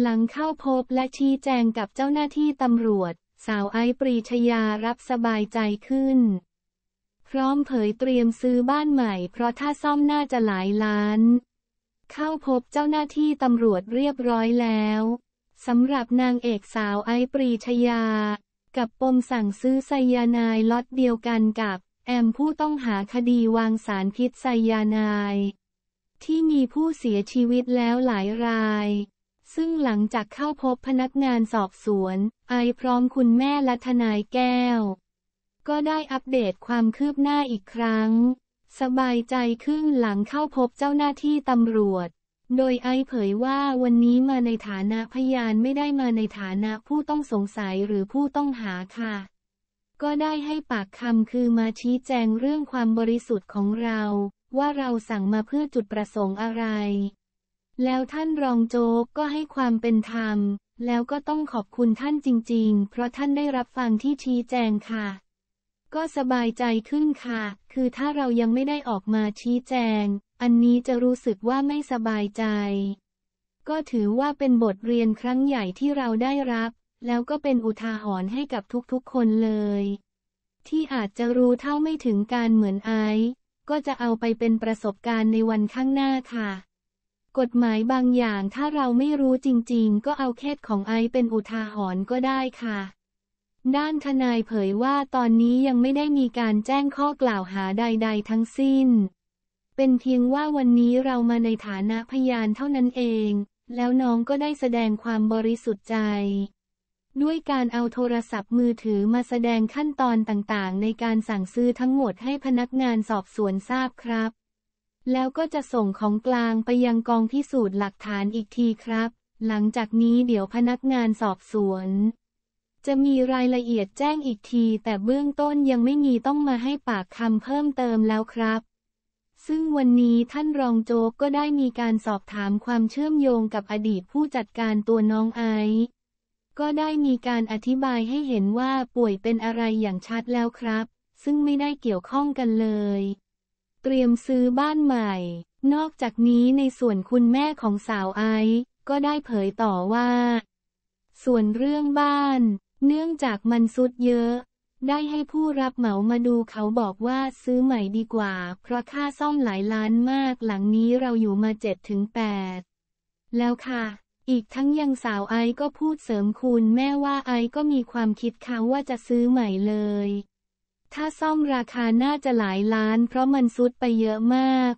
หลังเข้าพบและชี้แจงกับเจ้าหน้าที่ตำรวจ สาวไอ้ปรีชยารับสบายใจขึ้น พร้อมเผยเตรียมซื้อบ้านใหม่ เพราะถ้าซ่อมน่าจะหลายล้าน เข้าพบเจ้าหน้าที่ตำรวจเรียบร้อยแล้ว สำหรับนางเอกสาวไอ้ปรีชยากับปมสั่งซื้อไซยานายล็อตเดียวกันกับ แอมผู้ต้องหาคดีวางสารพิษไซยานาย ที่มีผู้เสียชีวิตแล้วหลายรายซึ่งหลังจากเข้าพบพนักงานสอบสวน ไอพร้อมคุณแม่และทนายแก้ว ก็ได้อัปเดตความคืบหน้าอีกครั้ง สบายใจขึ้นหลังเข้าพบเจ้าหน้าที่ตำรวจ โดยไอเผยว่าวันนี้มาในฐานะพยานไม่ได้มาในฐานะผู้ต้องสงสัยหรือผู้ต้องหาค่ะ ก็ได้ให้ปากคำคือมาชี้แจงเรื่องความบริสุทธิ์ของเรา ว่าเราสั่งมาเพื่อจุดประสงค์อะไรแล้วท่านรองโจ๊กก็ให้ความเป็นธรรม แล้วก็ต้องขอบคุณท่านจริงๆ เพราะท่านได้รับฟังที่ชี้แจงค่ะ ก็สบายใจขึ้นค่ะ คือถ้าเรายังไม่ได้ออกมาชี้แจง อันนี้จะรู้สึกว่าไม่สบายใจ ก็ถือว่าเป็นบทเรียนครั้งใหญ่ที่เราได้รับ แล้วก็เป็นอุทาหรณ์ให้กับทุกๆคนเลย ที่อาจจะรู้เท่าไม่ถึงการเหมือนไอซ์ก็จะเอาไปเป็นประสบการณ์ในวันข้างหน้าค่ะกฎหมายบางอย่างถ้าเราไม่รู้จริงๆก็เอาเคสของไอเป็นอุทาหรณ์ก็ได้ค่ะ ด้านทนายเผยว่าตอนนี้ยังไม่ได้มีการแจ้งข้อกล่าวหาใด ๆ ทั้งสิ้น เป็นเพียงว่าวันนี้เรามาในฐานะพยานเท่านั้นเอง แล้วน้องก็ได้แสดงความบริสุทธิ์ใจ ด้วยการเอาโทรศัพท์มือถือมาแสดงขั้นตอนต่างๆ ในการสั่งซื้อทั้งหมดให้พนักงานสอบสวนทราบครับแล้วก็จะส่งของกลางไปยังกองพิสูจน์หลักฐานอีกทีครับ หลังจากนี้เดี๋ยวพนักงานสอบสวน จะมีรายละเอียดแจ้งอีกที แต่เบื้องต้นยังไม่มีต้องมาให้ปากคำเพิ่มเติมแล้วครับ ซึ่งวันนี้ท่านรองโจ๊กก็ได้มีการสอบถามความเชื่อมโยงกับอดีตผู้จัดการตัวน้องไอ ก็ได้มีการอธิบายให้เห็นว่าป่วยเป็นอะไรอย่างชัดแล้วครับ ซึ่งไม่ได้เกี่ยวข้องกันเลยเตรียมซื้อบ้านใหม่ นอกจากนี้ในส่วนคุณแม่ของสาวไอ้ก็ได้เผยต่อว่า ส่วนเรื่องบ้าน เนื่องจากมันซุดเยอะ ได้ให้ผู้รับเหมามาดูเขาบอกว่าซื้อใหม่ดีกว่า เพราะค่าซ่อมหลายล้านมากหลังนี้เราอยู่มาเจ็ดถึงแปดแล้วค่ะ อีกทั้งยังสาวไอ้ก็พูดเสริมคุณแม่ว่าไอ้ก็มีความคิดเขาว่าจะซื้อใหม่เลยถ้าซ่อมราคาน่าจะหลายล้านเพราะมันซุดไปเยอะมาก